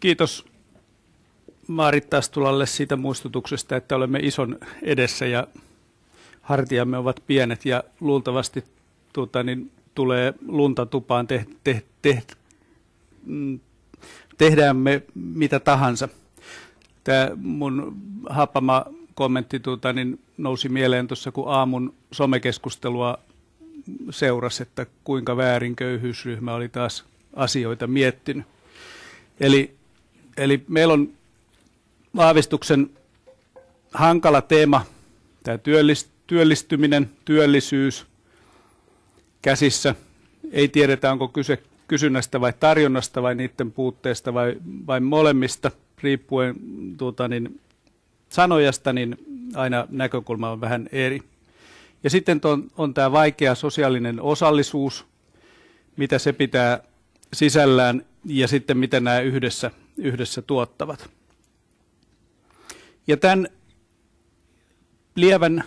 Kiitos Maarit Tastulalle siitä muistutuksesta, että olemme ison edessä ja hartiamme ovat pienet ja luultavasti tuota, niin, tulee lunta tupaan te, te, te, mm, tehdään me mitä tahansa. Tämä mun happama kommentti tuota, niin nousi mieleen tuossa, kun aamun somekeskustelua seurasi, että kuinka väärin köyhyysryhmä oli taas asioita miettinyt. Eli eli meillä on vahvistuksen hankala teema, tämä työllistyminen, työllisyys käsissä. Ei tiedetä, onko kyse kysynnästä vai tarjonnasta vai niiden puutteesta vai, vai molemmista, riippuen tuota, niin, sanojasta, niin aina näkökulma on vähän eri. Ja sitten on, on tämä vaikea sosiaalinen osallisuus, mitä se pitää sisällään ja sitten miten nämä yhdessä yhdessä tuottavat. Ja tämän lievän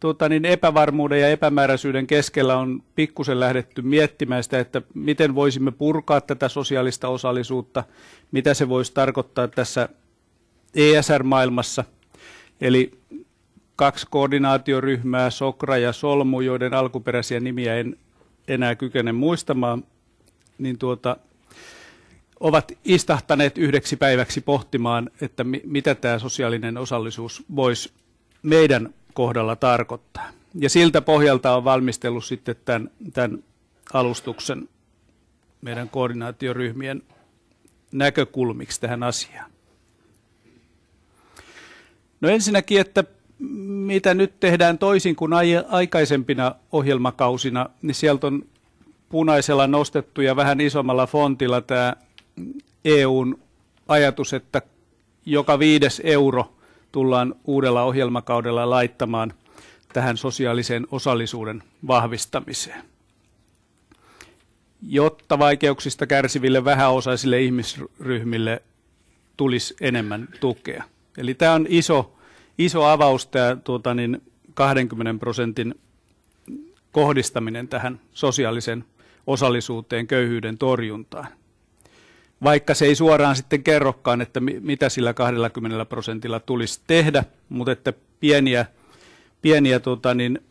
tuota, niin epävarmuuden ja epämääräisyyden keskellä on pikkusen lähdetty miettimään sitä, että miten voisimme purkaa tätä sosiaalista osallisuutta, mitä se voisi tarkoittaa tässä ESR-maailmassa. Eli kaksi koordinaatioryhmää, Sokra ja Solmu, joiden alkuperäisiä nimiä en enää kykene muistamaan, niin tuota, ovat istahtaneet yhdeksi päiväksi pohtimaan, että mi- mitä tämä sosiaalinen osallisuus voisi meidän kohdalla tarkoittaa. Ja siltä pohjalta on valmistellut sitten tämän, tämän alustuksen meidän koordinaatioryhmien näkökulmiksi tähän asiaan. No ensinnäkin, että mitä nyt tehdään toisin kuin aikaisempina ohjelmakausina, niin sieltä on punaisella nostettu ja vähän isommalla fontilla tämä EUn ajatus, että joka viides euro tullaan uudella ohjelmakaudella laittamaan tähän sosiaalisen osallisuuden vahvistamiseen. Jotta vaikeuksista kärsiville vähäosaisille ihmisryhmille tulisi enemmän tukea. Eli tämä on iso, iso avaus tämä tuota niin, 20 prosentin kohdistaminen tähän sosiaalisen osallisuuteen, köyhyyden torjuntaan vaikka se ei suoraan sitten kerrokaan, että mitä sillä 20 prosentilla tulisi tehdä, mutta että pieniä, pieniä tota niin,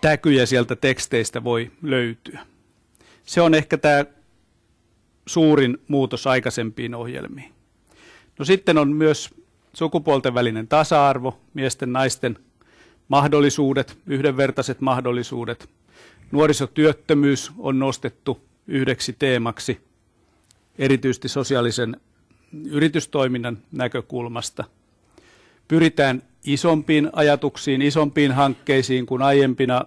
täkyjä sieltä teksteistä voi löytyä. Se on ehkä tämä suurin muutos aikaisempiin ohjelmiin. No sitten on myös sukupuolten välinen tasa-arvo, miesten naisten mahdollisuudet, yhdenvertaiset mahdollisuudet. Nuorisotyöttömyys on nostettu yhdeksi teemaksi – erityisesti sosiaalisen yritystoiminnan näkökulmasta. Pyritään isompiin ajatuksiin, isompiin hankkeisiin kuin aiempina,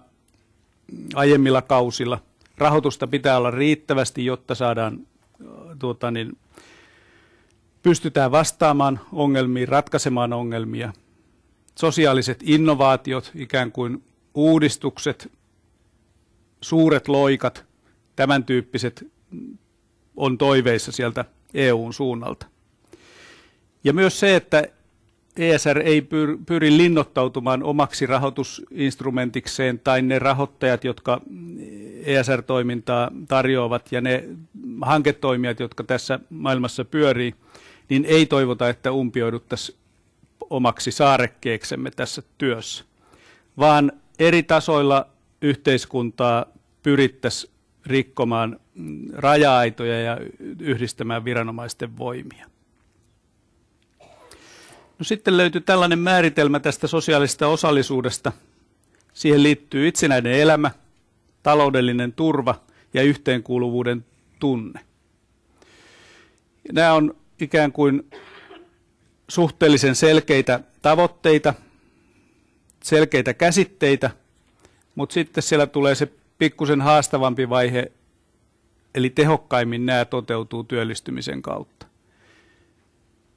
aiemmilla kausilla. Rahoitusta pitää olla riittävästi, jotta saadaan tuota niin, pystytään vastaamaan ongelmiin, ratkaisemaan ongelmia. Sosiaaliset innovaatiot, ikään kuin uudistukset, suuret loikat, tämän tyyppiset on toiveissa sieltä EUn suunnalta. Ja myös se, että ESR ei pyri linnoittautumaan omaksi rahoitusinstrumentikseen tai ne rahoittajat, jotka ESR-toimintaa tarjoavat ja ne hanketoimijat, jotka tässä maailmassa pyörii, niin ei toivota, että umpioiduttaisiin omaksi saarekkeeksemme tässä työssä, vaan eri tasoilla yhteiskuntaa pyrittäisiin rikkomaan raja-aitoja ja yhdistämään viranomaisten voimia. No sitten löytyy tällainen määritelmä tästä sosiaalisesta osallisuudesta. Siihen liittyy itsenäinen elämä, taloudellinen turva ja yhteenkuuluvuuden tunne. Nämä on ikään kuin suhteellisen selkeitä tavoitteita, selkeitä käsitteitä, mutta sitten siellä tulee se pikkusen haastavampi vaihe, eli tehokkaimmin nämä toteutuu työllistymisen kautta.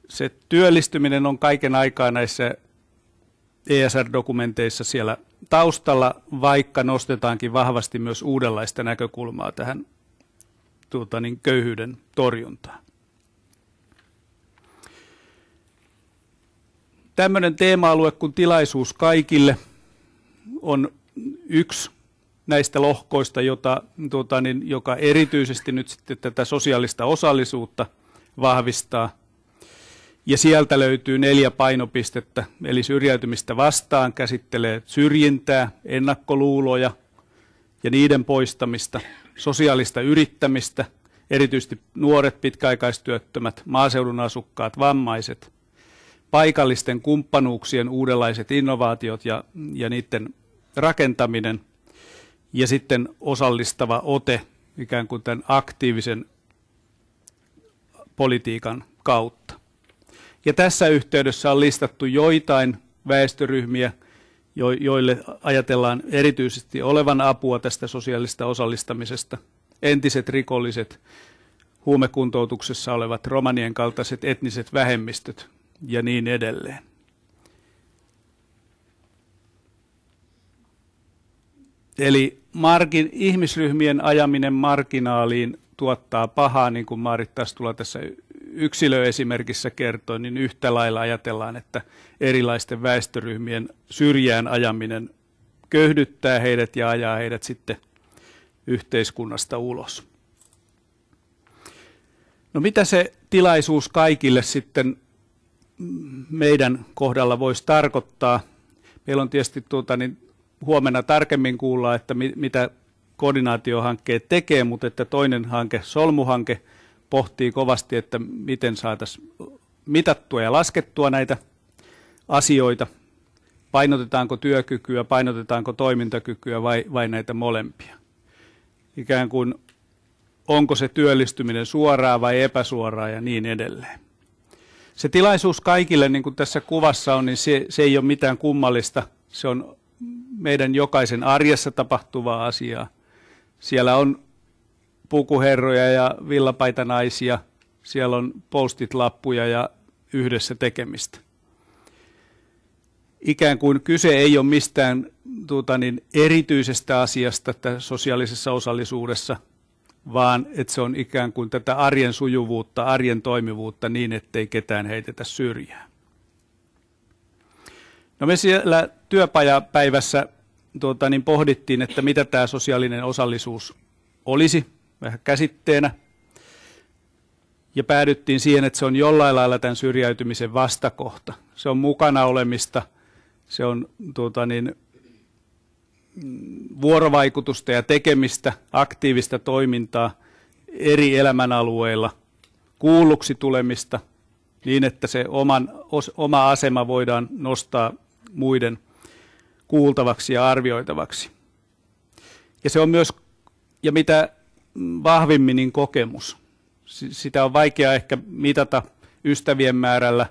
Se työllistyminen on kaiken aikaa näissä ESR-dokumenteissa siellä taustalla, vaikka nostetaankin vahvasti myös uudenlaista näkökulmaa tähän tuota, niin köyhyyden torjuntaan. Tämmöinen teema-alue kuin tilaisuus kaikille on yksi näistä lohkoista, jota, tuota, niin, joka erityisesti nyt sitten tätä sosiaalista osallisuutta vahvistaa. Ja sieltä löytyy neljä painopistettä, eli syrjäytymistä vastaan käsittelee syrjintää, ennakkoluuloja ja niiden poistamista, sosiaalista yrittämistä, erityisesti nuoret, pitkäaikaistyöttömät, maaseudun asukkaat, vammaiset, paikallisten kumppanuuksien uudenlaiset innovaatiot ja, ja niiden rakentaminen – ja sitten osallistava ote ikään kuin tämän aktiivisen politiikan kautta. Ja tässä yhteydessä on listattu joitain väestöryhmiä, joille ajatellaan erityisesti olevan apua tästä sosiaalista osallistamisesta. Entiset rikolliset, huumekuntoutuksessa olevat romanien kaltaiset etniset vähemmistöt ja niin edelleen. Eli margin, ihmisryhmien ajaminen marginaaliin tuottaa pahaa, niin kuin Maarit taas tulla tässä yksilöesimerkissä kertoi, niin yhtä lailla ajatellaan, että erilaisten väestöryhmien syrjään ajaminen köyhdyttää heidät ja ajaa heidät sitten yhteiskunnasta ulos. No mitä se tilaisuus kaikille sitten meidän kohdalla voisi tarkoittaa? Meillä on tietysti tuota, niin huomenna tarkemmin kuulla, että mi, mitä koordinaatiohankkeet tekee, mutta että toinen hanke, solmuhanke, pohtii kovasti, että miten saataisiin mitattua ja laskettua näitä asioita. Painotetaanko työkykyä, painotetaanko toimintakykyä vai, vai näitä molempia. Ikään kuin onko se työllistyminen suoraa vai epäsuoraa ja niin edelleen. Se tilaisuus kaikille, niin kuin tässä kuvassa on, niin se, se ei ole mitään kummallista. Se on meidän jokaisen arjessa tapahtuvaa asiaa. Siellä on pukuherroja ja villapaitanaisia, siellä on postit lappuja ja yhdessä tekemistä. Ikään kuin kyse ei ole mistään tuota niin, erityisestä asiasta sosiaalisessa osallisuudessa, vaan että se on ikään kuin tätä arjen sujuvuutta, arjen toimivuutta niin, ettei ketään heitetä syrjään. No me siellä työpajapäivässä tuota, niin pohdittiin, että mitä tämä sosiaalinen osallisuus olisi vähän käsitteenä. Ja päädyttiin siihen, että se on jollain lailla tämän syrjäytymisen vastakohta. Se on mukana olemista, se on tuota, niin, mm, vuorovaikutusta ja tekemistä, aktiivista toimintaa eri elämänalueilla, kuulluksi tulemista niin, että se oman, os, oma asema voidaan nostaa muiden kuultavaksi ja arvioitavaksi. Ja se on myös, ja mitä vahvimmin, niin kokemus. Sitä on vaikea ehkä mitata ystävien määrällä,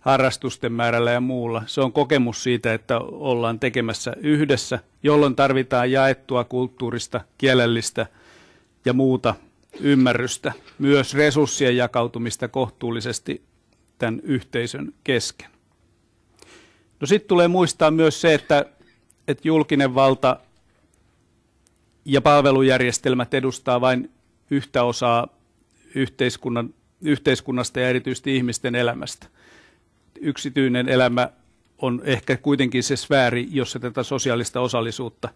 harrastusten määrällä ja muulla. Se on kokemus siitä, että ollaan tekemässä yhdessä, jolloin tarvitaan jaettua kulttuurista, kielellistä ja muuta ymmärrystä, myös resurssien jakautumista kohtuullisesti tämän yhteisön kesken. No sitten tulee muistaa myös se, että, että julkinen valta ja palvelujärjestelmät edustaa vain yhtä osaa yhteiskunnan, yhteiskunnasta ja erityisesti ihmisten elämästä. Yksityinen elämä on ehkä kuitenkin se sfääri, jossa tätä sosiaalista osallisuutta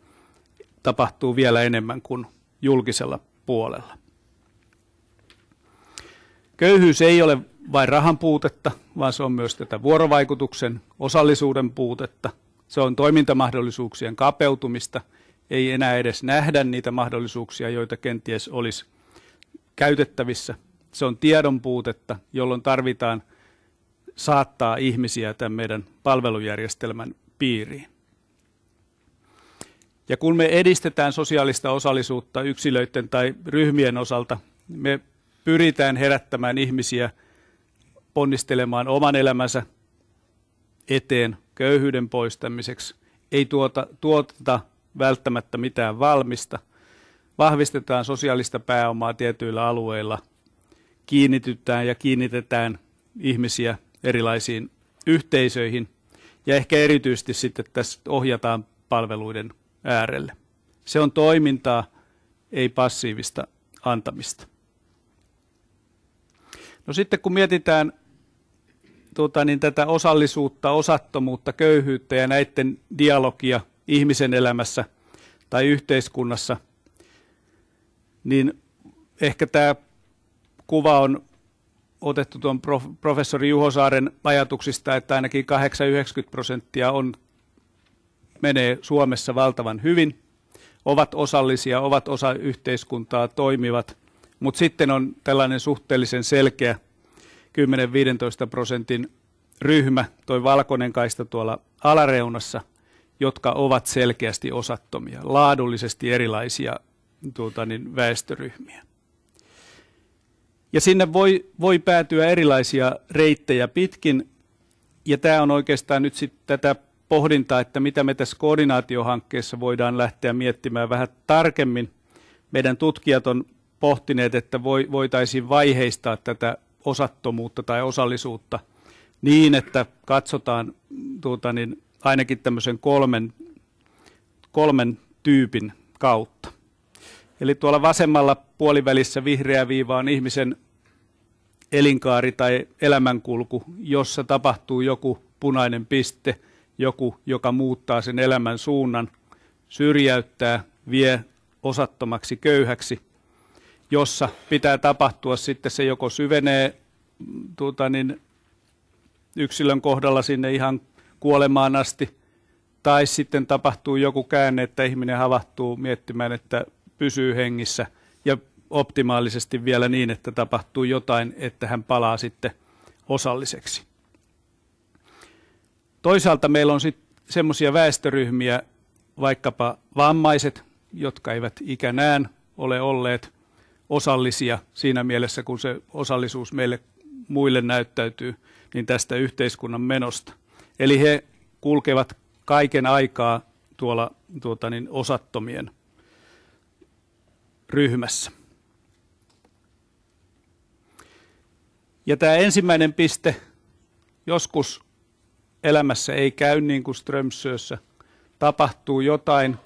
tapahtuu vielä enemmän kuin julkisella puolella. Köyhyys ei ole vain rahan puutetta, vaan se on myös tätä vuorovaikutuksen, osallisuuden puutetta. Se on toimintamahdollisuuksien kapeutumista. Ei enää edes nähdä niitä mahdollisuuksia, joita kenties olisi käytettävissä. Se on tiedon puutetta, jolloin tarvitaan saattaa ihmisiä tämän meidän palvelujärjestelmän piiriin. Ja kun me edistetään sosiaalista osallisuutta yksilöiden tai ryhmien osalta, me pyritään herättämään ihmisiä – ponnistelemaan oman elämänsä eteen köyhyyden poistamiseksi. Ei tuota, tuoteta välttämättä mitään valmista. Vahvistetaan sosiaalista pääomaa tietyillä alueilla. Kiinnitytään ja kiinnitetään ihmisiä erilaisiin yhteisöihin. Ja ehkä erityisesti sitten tässä ohjataan palveluiden äärelle. Se on toimintaa, ei passiivista antamista. No sitten kun mietitään tuota, niin tätä osallisuutta, osattomuutta, köyhyyttä ja näiden dialogia ihmisen elämässä tai yhteiskunnassa, niin ehkä tämä kuva on otettu tuon prof, professori Juho Saaren ajatuksista, että ainakin 80-90 prosenttia on, menee Suomessa valtavan hyvin, ovat osallisia, ovat osa yhteiskuntaa, toimivat, mutta sitten on tällainen suhteellisen selkeä – 10-15 prosentin ryhmä, toi valkoinen kaista tuolla alareunassa, jotka ovat selkeästi osattomia, laadullisesti erilaisia tuota, niin väestöryhmiä. Ja sinne voi, voi päätyä erilaisia reittejä pitkin, ja tämä on oikeastaan nyt sit tätä pohdintaa, että mitä me tässä koordinaatiohankkeessa voidaan lähteä miettimään vähän tarkemmin. Meidän tutkijat on pohtineet, että voitaisiin vaiheistaa tätä osattomuutta tai osallisuutta niin, että katsotaan tuota, niin ainakin tämmöisen kolmen, kolmen tyypin kautta. Eli tuolla vasemmalla puolivälissä vihreä viiva on ihmisen elinkaari tai elämänkulku, jossa tapahtuu joku punainen piste, joku, joka muuttaa sen elämän suunnan, syrjäyttää, vie osattomaksi köyhäksi – jossa pitää tapahtua sitten se joko syvenee mm, tuota, niin yksilön kohdalla sinne ihan kuolemaan asti, tai sitten tapahtuu joku käänne, että ihminen havahtuu miettimään, että pysyy hengissä ja optimaalisesti vielä niin, että tapahtuu jotain, että hän palaa sitten osalliseksi. Toisaalta meillä on sitten semmoisia väestöryhmiä, vaikkapa vammaiset, jotka eivät ikänään ole olleet osallisia siinä mielessä, kun se osallisuus meille muille näyttäytyy, niin tästä yhteiskunnan menosta. Eli he kulkevat kaiken aikaa tuolla tuota niin, osattomien ryhmässä. Ja tämä ensimmäinen piste, joskus elämässä ei käy niin kuin Strömsössä, tapahtuu jotain,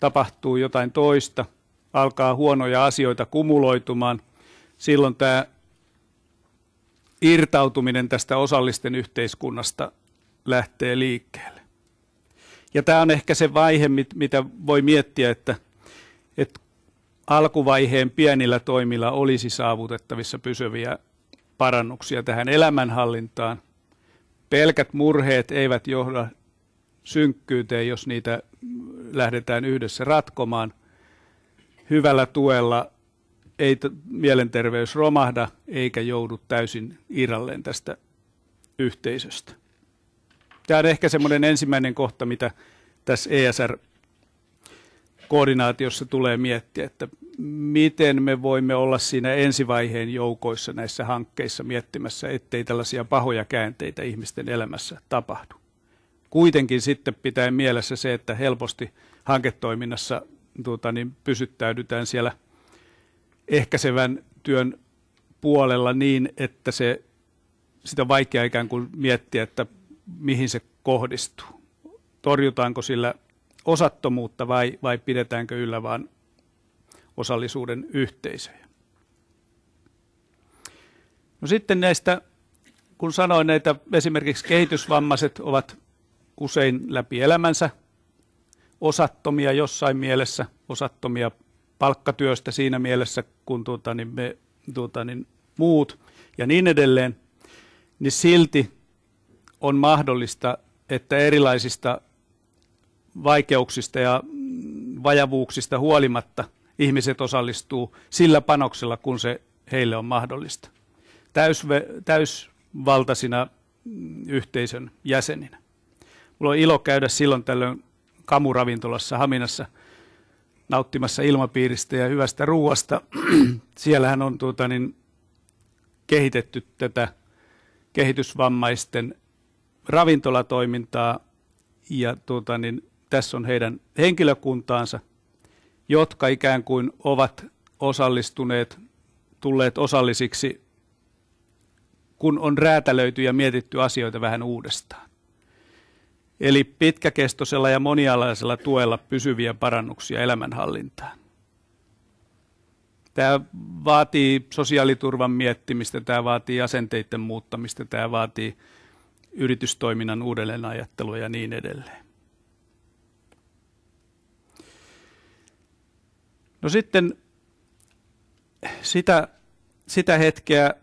tapahtuu jotain toista – alkaa huonoja asioita kumuloitumaan, silloin tämä irtautuminen tästä osallisten yhteiskunnasta lähtee liikkeelle. Ja tämä on ehkä se vaihe, mitä voi miettiä, että, että alkuvaiheen pienillä toimilla olisi saavutettavissa pysyviä parannuksia tähän elämänhallintaan. Pelkät murheet eivät johda synkkyyteen, jos niitä lähdetään yhdessä ratkomaan – hyvällä tuella ei t- mielenterveys romahda eikä joudu täysin irralleen tästä yhteisöstä. Tämä on ehkä semmoinen ensimmäinen kohta, mitä tässä ESR-koordinaatiossa tulee miettiä, että miten me voimme olla siinä ensivaiheen joukoissa näissä hankkeissa miettimässä, ettei tällaisia pahoja käänteitä ihmisten elämässä tapahdu. Kuitenkin sitten pitää mielessä se, että helposti hanketoiminnassa tuota, niin pysyttäydytään siellä ehkäisevän työn puolella niin, että se, sitä on vaikea ikään kuin miettiä, että mihin se kohdistuu. Torjutaanko sillä osattomuutta vai, vai pidetäänkö yllä vain osallisuuden yhteisöjä. No sitten näistä, kun sanoin näitä, esimerkiksi kehitysvammaiset ovat usein läpi elämänsä – osattomia jossain mielessä, osattomia palkkatyöstä siinä mielessä, kun tuota, niin me, tuota, niin muut ja niin edelleen, niin silti on mahdollista, että erilaisista vaikeuksista ja vajavuuksista huolimatta ihmiset osallistuu sillä panoksella, kun se heille on mahdollista, täysve, täysvaltaisina yhteisön jäseninä. Mulla on ilo käydä silloin tällöin kamuravintolassa Haminassa nauttimassa ilmapiiristä ja hyvästä ruuasta. Siellähän on tuota, niin, kehitetty tätä kehitysvammaisten ravintolatoimintaa ja tuota, niin, tässä on heidän henkilökuntaansa, jotka ikään kuin ovat osallistuneet, tulleet osallisiksi, kun on räätälöity ja mietitty asioita vähän uudestaan. Eli pitkäkestoisella ja monialaisella tuella pysyviä parannuksia elämänhallintaan. Tämä vaatii sosiaaliturvan miettimistä, tämä vaatii asenteiden muuttamista, tämä vaatii yritystoiminnan uudelleenajattelua ja niin edelleen. No sitten sitä, sitä hetkeä,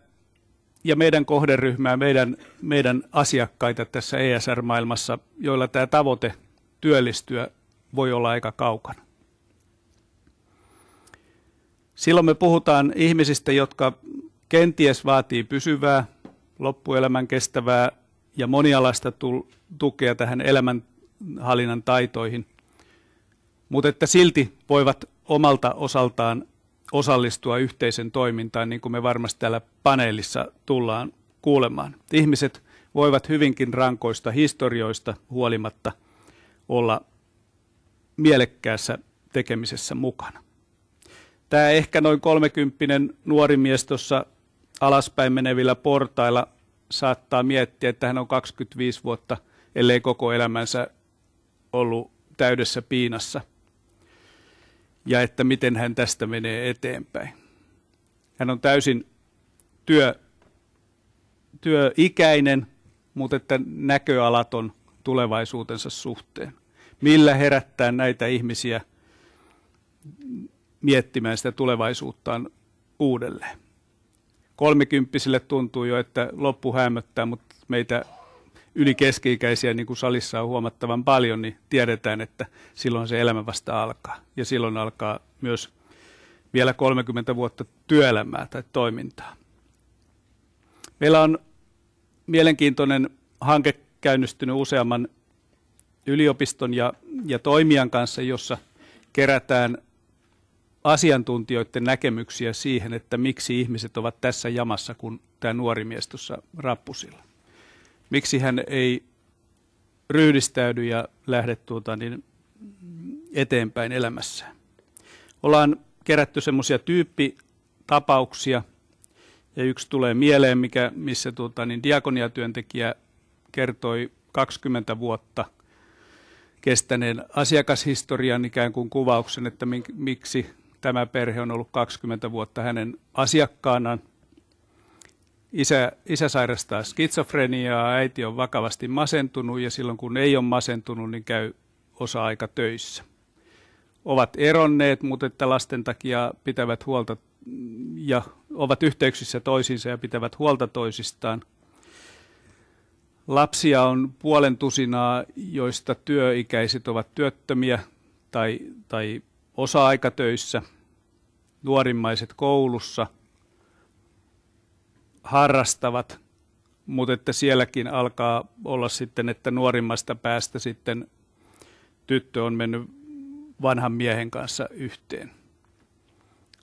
ja meidän kohderyhmää, meidän, meidän asiakkaita tässä ESR-maailmassa, joilla tämä tavoite työllistyä voi olla aika kaukana. Silloin me puhutaan ihmisistä, jotka kenties vaatii pysyvää, loppuelämän kestävää ja monialaista tukea tähän elämänhallinnan taitoihin, mutta että silti voivat omalta osaltaan osallistua yhteisen toimintaan, niin kuin me varmasti täällä paneelissa tullaan kuulemaan. Ihmiset voivat hyvinkin rankoista historioista huolimatta olla mielekkäässä tekemisessä mukana. Tämä ehkä noin 30 nuori mies tuossa alaspäin menevillä portailla saattaa miettiä, että hän on 25 vuotta, ellei koko elämänsä ollut täydessä piinassa – ja että miten hän tästä menee eteenpäin. Hän on täysin työ, työikäinen, mutta että näköalaton tulevaisuutensa suhteen. Millä herättää näitä ihmisiä miettimään sitä tulevaisuuttaan uudelleen? Kolmekymppisille tuntuu jo, että loppu hämöttää, mutta meitä yli keski-ikäisiä, niin kuin salissa on huomattavan paljon, niin tiedetään, että silloin se elämä vasta alkaa. Ja silloin alkaa myös vielä 30 vuotta työelämää tai toimintaa. Meillä on mielenkiintoinen hanke käynnistynyt useamman yliopiston ja, ja toimijan kanssa, jossa kerätään asiantuntijoiden näkemyksiä siihen, että miksi ihmiset ovat tässä jamassa, kun tämä nuori mies tuossa rappusilla miksi hän ei ryhdistäydy ja lähde tuota, niin eteenpäin elämässä? Ollaan kerätty semmoisia tyyppitapauksia, ja yksi tulee mieleen, mikä, missä tuota, niin diakoniatyöntekijä kertoi 20 vuotta kestäneen asiakashistorian ikään kuin kuvauksen, että miksi tämä perhe on ollut 20 vuotta hänen asiakkaanaan – isä, isä sairastaa skitsofreniaa, äiti on vakavasti masentunut ja silloin kun ei ole masentunut, niin käy osa-aika töissä. Ovat eronneet, mutta että lasten takia pitävät huolta ja ovat yhteyksissä toisiinsa ja pitävät huolta toisistaan. Lapsia on puolen tusinaa, joista työikäiset ovat työttömiä tai, tai osa-aikatöissä, nuorimmaiset koulussa – harrastavat, mutta että sielläkin alkaa olla sitten, että nuorimmasta päästä sitten tyttö on mennyt vanhan miehen kanssa yhteen.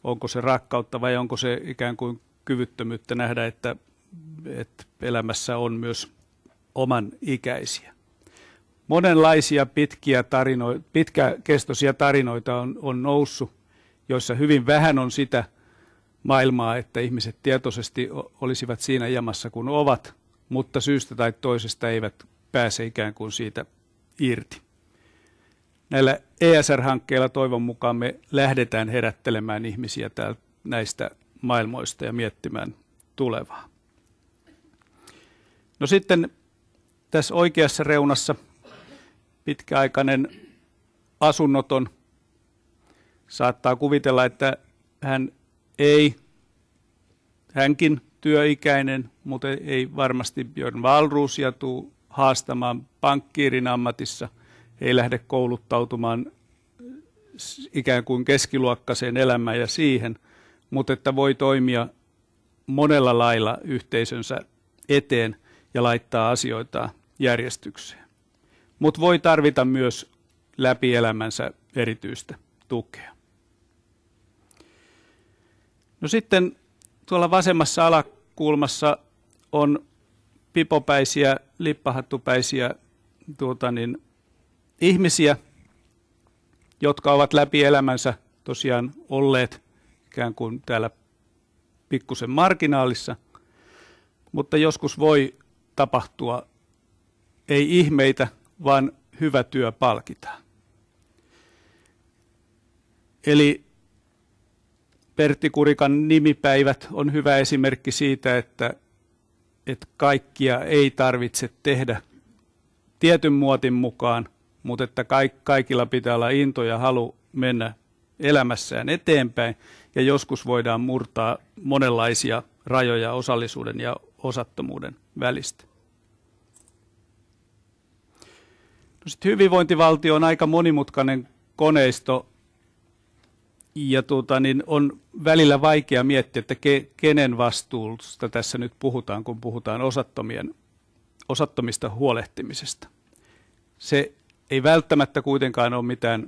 Onko se rakkautta vai onko se ikään kuin kyvyttömyyttä nähdä, että, että elämässä on myös oman ikäisiä. Monenlaisia pitkiä tarinoita, pitkäkestoisia tarinoita on, on noussut, joissa hyvin vähän on sitä – maailmaa, että ihmiset tietoisesti olisivat siinä jamassa kuin ovat, mutta syystä tai toisesta eivät pääse ikään kuin siitä irti. Näillä ESR-hankkeilla toivon mukaan me lähdetään herättelemään ihmisiä täällä näistä maailmoista ja miettimään tulevaa. No sitten tässä oikeassa reunassa pitkäaikainen asunnoton saattaa kuvitella, että hän ei. Hänkin työikäinen, mutta ei varmasti Björn ja tuu haastamaan pankkiirin ammatissa. Ei lähde kouluttautumaan ikään kuin keskiluokkaiseen elämään ja siihen, mutta että voi toimia monella lailla yhteisönsä eteen ja laittaa asioita järjestykseen. Mutta voi tarvita myös läpi elämänsä erityistä tukea. No sitten tuolla vasemmassa alakulmassa on pipopäisiä, lippahattupäisiä tuota niin, ihmisiä, jotka ovat läpi elämänsä tosiaan olleet ikään kuin täällä pikkusen marginaalissa, mutta joskus voi tapahtua ei ihmeitä, vaan hyvä työ palkitaan. Eli Pertti Kurikan nimipäivät on hyvä esimerkki siitä, että, että kaikkia ei tarvitse tehdä tietyn muotin mukaan, mutta että kaikilla pitää olla into ja halu mennä elämässään eteenpäin ja joskus voidaan murtaa monenlaisia rajoja osallisuuden ja osattomuuden välistä. No sit hyvinvointivaltio on aika monimutkainen koneisto, ja tuota, niin on välillä vaikea miettiä, että ke, kenen vastuusta tässä nyt puhutaan, kun puhutaan osattomien, osattomista huolehtimisesta. Se ei välttämättä kuitenkaan ole mitään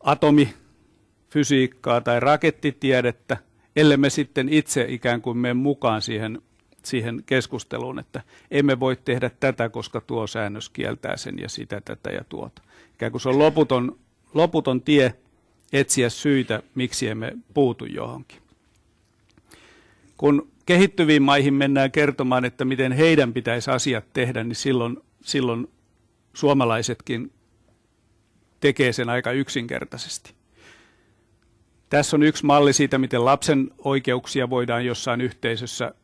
atomifysiikkaa tai rakettitiedettä, ellei me sitten itse ikään kuin mene mukaan siihen, siihen keskusteluun, että emme voi tehdä tätä, koska tuo säännös kieltää sen ja sitä, tätä ja tuota. Ikään kuin se on loputon, loputon tie etsiä syitä, miksi emme puutu johonkin. Kun kehittyviin maihin mennään kertomaan, että miten heidän pitäisi asiat tehdä, niin silloin, silloin suomalaisetkin tekee sen aika yksinkertaisesti. Tässä on yksi malli siitä, miten lapsen oikeuksia voidaan jossain yhteisössä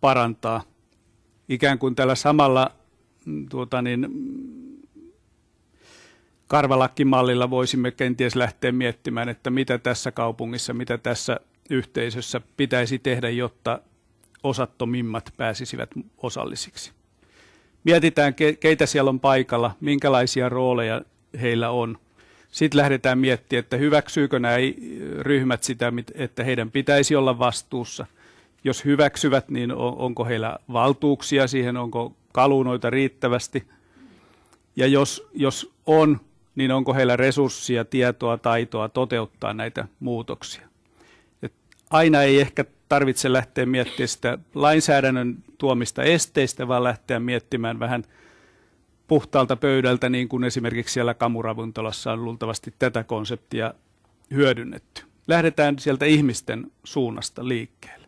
parantaa. Ikään kuin tällä samalla mm, tuota niin, karvalakkimallilla voisimme kenties lähteä miettimään, että mitä tässä kaupungissa, mitä tässä yhteisössä pitäisi tehdä, jotta osattomimmat pääsisivät osallisiksi. Mietitään, keitä siellä on paikalla, minkälaisia rooleja heillä on. Sitten lähdetään miettimään, että hyväksyykö nämä ryhmät sitä, että heidän pitäisi olla vastuussa. Jos hyväksyvät, niin onko heillä valtuuksia siihen, onko kalunoita riittävästi. Ja jos, jos on, niin onko heillä resurssia, tietoa, taitoa toteuttaa näitä muutoksia. Et aina ei ehkä tarvitse lähteä miettimään sitä lainsäädännön tuomista esteistä, vaan lähteä miettimään vähän puhtaalta pöydältä, niin kuin esimerkiksi siellä kamuravintolassa on luultavasti tätä konseptia hyödynnetty. Lähdetään sieltä ihmisten suunnasta liikkeelle.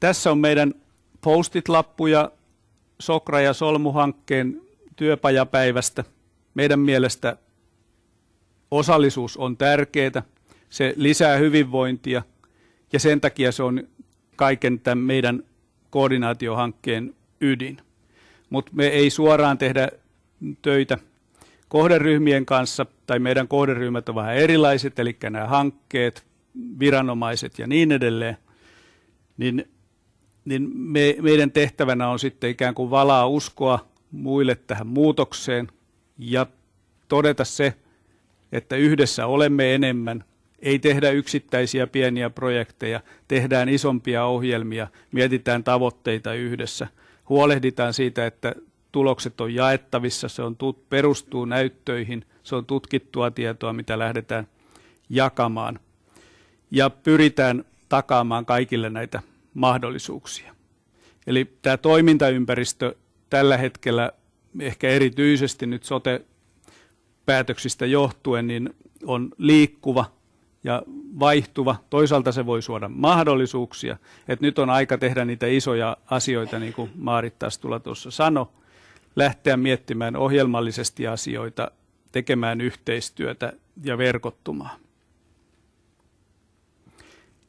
Tässä on meidän postit-lappuja Sokra- ja Solmu-hankkeen työpajapäivästä. Meidän mielestä osallisuus on tärkeää, se lisää hyvinvointia ja sen takia se on kaiken tämän meidän koordinaatiohankkeen ydin. Mutta me ei suoraan tehdä töitä kohderyhmien kanssa, tai meidän kohderyhmät ovat vähän erilaiset, eli nämä hankkeet, viranomaiset ja niin edelleen, niin, niin me, meidän tehtävänä on sitten ikään kuin valaa uskoa muille tähän muutokseen ja todeta se, että yhdessä olemme enemmän. Ei tehdä yksittäisiä pieniä projekteja, tehdään isompia ohjelmia, mietitään tavoitteita yhdessä, huolehditaan siitä, että tulokset on jaettavissa, se on tut, perustuu näyttöihin, se on tutkittua tietoa, mitä lähdetään jakamaan. Ja pyritään takaamaan kaikille näitä mahdollisuuksia. Eli tämä toimintaympäristö tällä hetkellä ehkä erityisesti nyt sote-päätöksistä johtuen, niin on liikkuva ja vaihtuva. Toisaalta se voi suoda mahdollisuuksia. että nyt on aika tehdä niitä isoja asioita, niin kuin Maarit taas tulla tuossa sanoi, lähteä miettimään ohjelmallisesti asioita, tekemään yhteistyötä ja verkottumaan.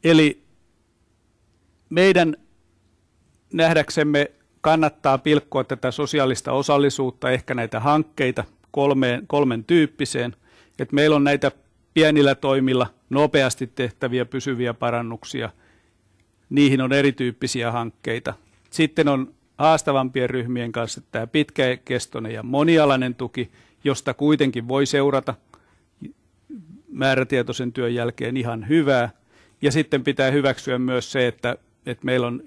Eli meidän nähdäksemme kannattaa pilkkoa tätä sosiaalista osallisuutta, ehkä näitä hankkeita kolmeen, kolmen tyyppiseen. Et meillä on näitä pienillä toimilla nopeasti tehtäviä pysyviä parannuksia. Niihin on erityyppisiä hankkeita. Sitten on haastavampien ryhmien kanssa tämä pitkäkestoinen ja monialainen tuki, josta kuitenkin voi seurata määrätietoisen työn jälkeen ihan hyvää. Ja sitten pitää hyväksyä myös se, että, että meillä on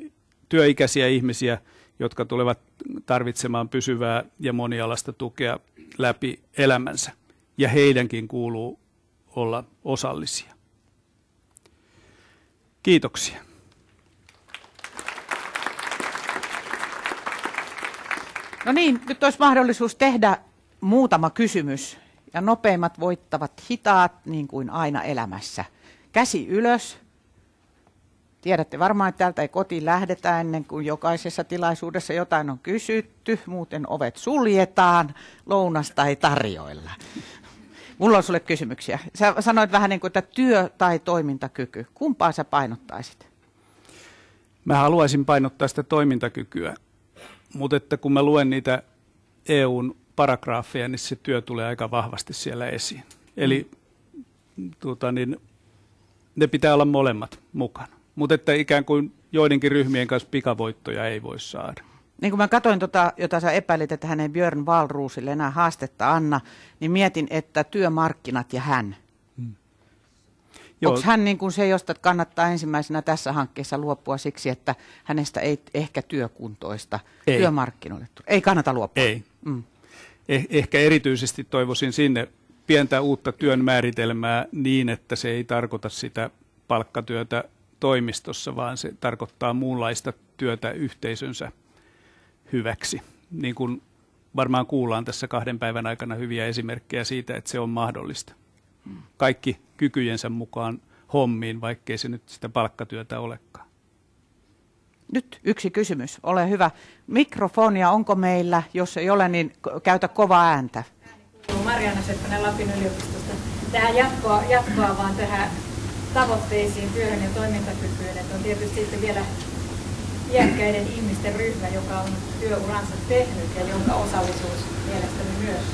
työikäisiä ihmisiä, jotka tulevat tarvitsemaan pysyvää ja monialaista tukea läpi elämänsä. Ja heidänkin kuuluu olla osallisia. Kiitoksia. No niin, nyt olisi mahdollisuus tehdä muutama kysymys. Ja nopeimmat voittavat hitaat, niin kuin aina elämässä. Käsi ylös, Tiedätte varmaan, että täältä ei kotiin lähdetä ennen kuin jokaisessa tilaisuudessa jotain on kysytty, muuten ovet suljetaan, lounasta ei tarjoilla. Mulla on sulle kysymyksiä. Sä sanoit vähän niin kuin, että työ tai toimintakyky. Kumpaa sä painottaisit? Mä haluaisin painottaa sitä toimintakykyä, mutta että kun mä luen niitä EUn paragraafeja, niin se työ tulee aika vahvasti siellä esiin. Eli mm. tuota, niin, ne pitää olla molemmat mukana mutta että ikään kuin joidenkin ryhmien kanssa pikavoittoja ei voi saada. Niin kun mä katsoin, tota, jota sä epäilit, että hän ei Björn Valruusille enää haastetta anna, niin mietin, että työmarkkinat ja hän. Hmm. Onko hän niin kuin se, josta kannattaa ensimmäisenä tässä hankkeessa luopua siksi, että hänestä ei ehkä työkuntoista ei. työmarkkinoille tule? Ei kannata luopua. Ei. Hmm. Eh- ehkä erityisesti toivoisin sinne pientä uutta työn määritelmää niin, että se ei tarkoita sitä palkkatyötä toimistossa, vaan se tarkoittaa muunlaista työtä yhteisönsä hyväksi. Niin kuin varmaan kuullaan tässä kahden päivän aikana hyviä esimerkkejä siitä, että se on mahdollista. Hmm. Kaikki kykyjensä mukaan hommiin, vaikkei se nyt sitä palkkatyötä olekaan. Nyt yksi kysymys. Ole hyvä. Mikrofonia onko meillä? Jos ei ole, niin käytä kovaa ääntä. Marjana Seppänen Lapin yliopistosta. Tähän jatkoa, jatkoa vaan tähän tavoitteisiin, työhön ja toimintakykyyn. Että on tietysti sitten vielä iäkkäiden ihmisten ryhmä, joka on työuransa tehnyt ja jonka osallisuus mielestäni myös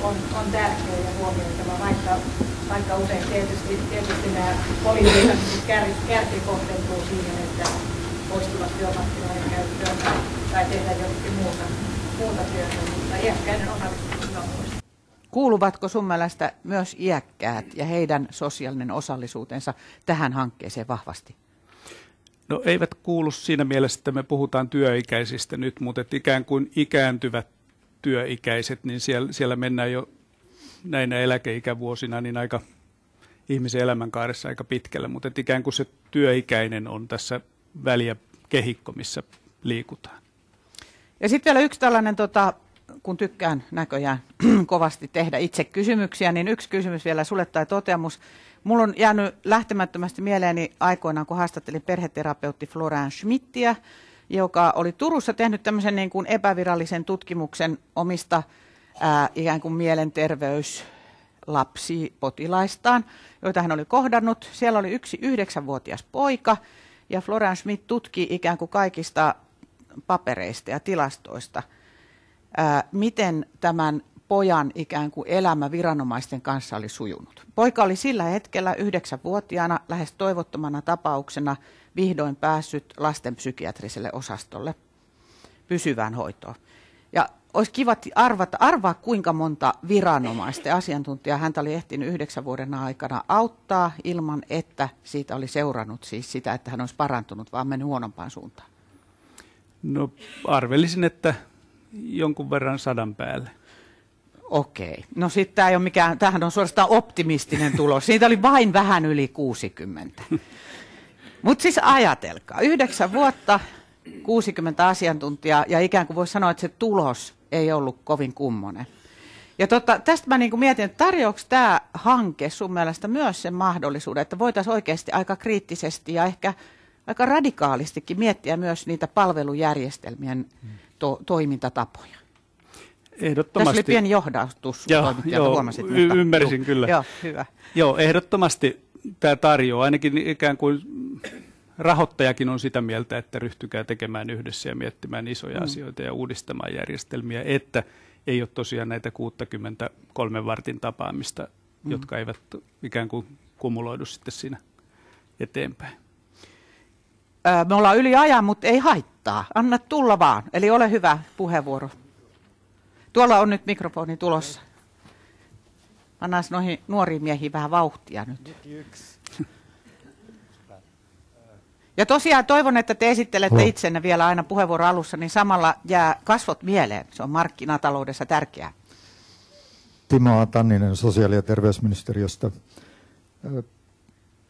on, on tärkeä ja huomioitava, vaikka, vaikka usein tietysti, tietysti nämä politiikan kär, kärki kohdentuu siihen, että poistuvat työmarkkinoiden käyttöön tai, tai tehdä jotakin muuta, muuta työtä, mutta iäkkäinen osallisuus Kuuluvatko Summelästä myös iäkkäät ja heidän sosiaalinen osallisuutensa tähän hankkeeseen vahvasti? No eivät kuulu siinä mielessä, että me puhutaan työikäisistä nyt, mutta että ikään kuin ikääntyvät työikäiset, niin siellä, siellä mennään jo näinä eläkeikävuosina niin aika ihmisen elämänkaaressa aika pitkälle, mutta että ikään kuin se työikäinen on tässä väliä kehikko, missä liikutaan. Ja sitten vielä yksi tällainen tota, kun tykkään näköjään kovasti tehdä itse kysymyksiä, niin yksi kysymys vielä sulle tai toteamus. Mulla on jäänyt lähtemättömästi mieleeni aikoinaan, kun haastattelin perheterapeutti Florian Schmittiä, joka oli Turussa tehnyt tämmöisen niin kuin epävirallisen tutkimuksen omista ää, ikään kuin mielenterveys potilaistaan, joita hän oli kohdannut. Siellä oli yksi yhdeksänvuotias poika, ja Florian Schmidt tutki ikään kuin kaikista papereista ja tilastoista – miten tämän pojan ikään kuin elämä viranomaisten kanssa oli sujunut. Poika oli sillä hetkellä yhdeksänvuotiaana lähes toivottomana tapauksena vihdoin päässyt lastenpsykiatriselle osastolle pysyvään hoitoon. Ja olisi kiva arvata, arvaa kuinka monta viranomaista ja asiantuntijaa häntä oli ehtinyt yhdeksän vuoden aikana auttaa ilman, että siitä oli seurannut siis sitä, että hän olisi parantunut, vaan mennyt huonompaan suuntaan. No arvelisin, että jonkun verran sadan päälle. Okei. No sitten tämä ei ole mikään, tämähän on suorastaan optimistinen tulos. Siitä oli vain vähän yli 60. Mutta siis ajatelkaa, yhdeksän vuotta, 60 asiantuntijaa ja ikään kuin voisi sanoa, että se tulos ei ollut kovin kummonen. Ja totta, tästä mä niin kuin mietin, että tarjoako tämä hanke sun mielestä myös sen mahdollisuuden, että voitaisiin oikeasti aika kriittisesti ja ehkä aika radikaalistikin miettiä myös niitä palvelujärjestelmien hmm to- toimintatapoja. Ehdottomasti. Tässä oli pieni johdatus joo, joo, huomasit. y- ymmärsin juu. kyllä. Joo, hyvä. Joo, ehdottomasti tämä tarjoaa ainakin ikään kuin rahoittajakin on sitä mieltä, että ryhtykää tekemään yhdessä ja miettimään isoja mm. asioita ja uudistamaan järjestelmiä, että ei ole tosiaan näitä 63 vartin tapaamista, mm. jotka eivät ikään kuin kumuloidu sitten siinä eteenpäin. Me ollaan yli ajan, mutta ei haittaa. Anna tulla vaan. Eli ole hyvä puheenvuoro. Tuolla on nyt mikrofoni tulossa. Anna noihin nuoriin miehiin vähän vauhtia nyt. Ja tosiaan toivon, että te esittelette itsenne vielä aina puheenvuoron alussa, niin samalla jää kasvot mieleen. Se on markkinataloudessa tärkeää. Timo Tanninen sosiaali- ja terveysministeriöstä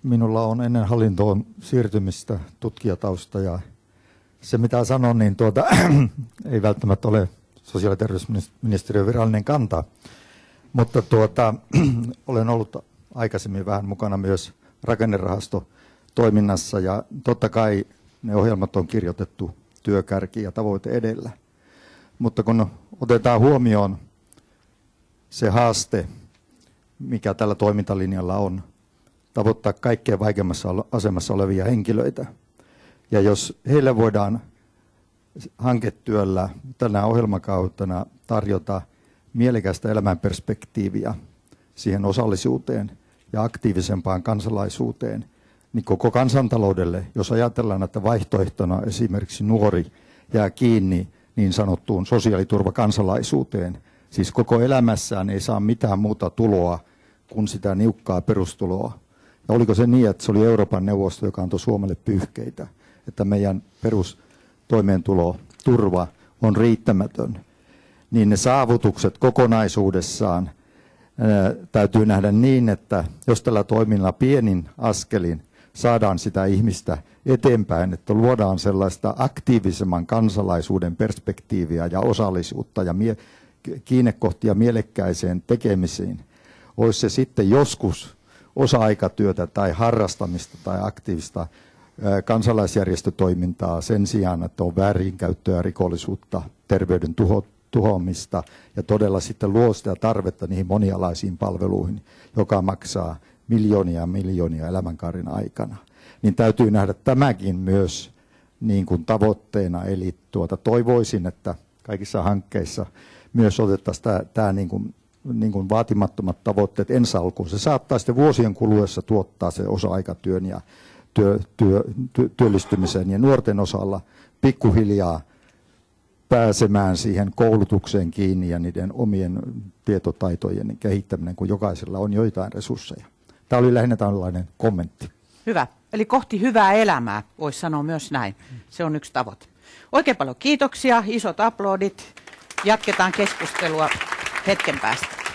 minulla on ennen hallintoon siirtymistä tutkijatausta ja se mitä sanon, niin tuota, ei välttämättä ole sosiaali- ja terveysministeriön virallinen kanta, mutta tuota, olen ollut aikaisemmin vähän mukana myös rakennerahastotoiminnassa ja totta kai ne ohjelmat on kirjoitettu työkärki ja tavoite edellä. Mutta kun otetaan huomioon se haaste, mikä tällä toimintalinjalla on, tavoittaa kaikkein vaikeimmassa asemassa olevia henkilöitä. Ja jos heille voidaan hanketyöllä tänä ohjelmakautena tarjota mielekästä elämänperspektiiviä siihen osallisuuteen ja aktiivisempaan kansalaisuuteen, niin koko kansantaloudelle, jos ajatellaan, että vaihtoehtona esimerkiksi nuori jää kiinni niin sanottuun sosiaaliturvakansalaisuuteen, siis koko elämässään ei saa mitään muuta tuloa kuin sitä niukkaa perustuloa, ja no oliko se niin, että se oli Euroopan neuvosto, joka antoi Suomelle pyyhkeitä, että meidän perustoimeentulo, turva on riittämätön, niin ne saavutukset kokonaisuudessaan ää, täytyy nähdä niin, että jos tällä toiminnalla pienin askelin saadaan sitä ihmistä eteenpäin, että luodaan sellaista aktiivisemman kansalaisuuden perspektiiviä ja osallisuutta ja mie- kiinnekohtia mielekkäiseen tekemisiin, olisi se sitten joskus osa-aikatyötä tai harrastamista tai aktiivista kansalaisjärjestötoimintaa sen sijaan, että on väärinkäyttöä, rikollisuutta, terveyden tuho, tuhoamista ja todella sitten luo sitä tarvetta niihin monialaisiin palveluihin, joka maksaa miljoonia ja miljoonia elämänkaarin aikana. Niin täytyy nähdä tämäkin myös niin kuin tavoitteena, eli tuota, toivoisin, että kaikissa hankkeissa myös otettaisiin tämä, tämä niin kuin niin kuin vaatimattomat tavoitteet ensi alkuun. Se saattaa sitten vuosien kuluessa tuottaa se osa-aikatyön ja työ, työ, työllistymisen ja nuorten osalla pikkuhiljaa pääsemään siihen koulutukseen kiinni ja niiden omien tietotaitojen kehittäminen, kun jokaisella on joitain resursseja. Tämä oli lähinnä tällainen kommentti. Hyvä. Eli kohti hyvää elämää, voisi sanoa myös näin. Se on yksi tavoite. Oikein paljon kiitoksia, isot aplodit. Jatketaan keskustelua. Päckchen passt.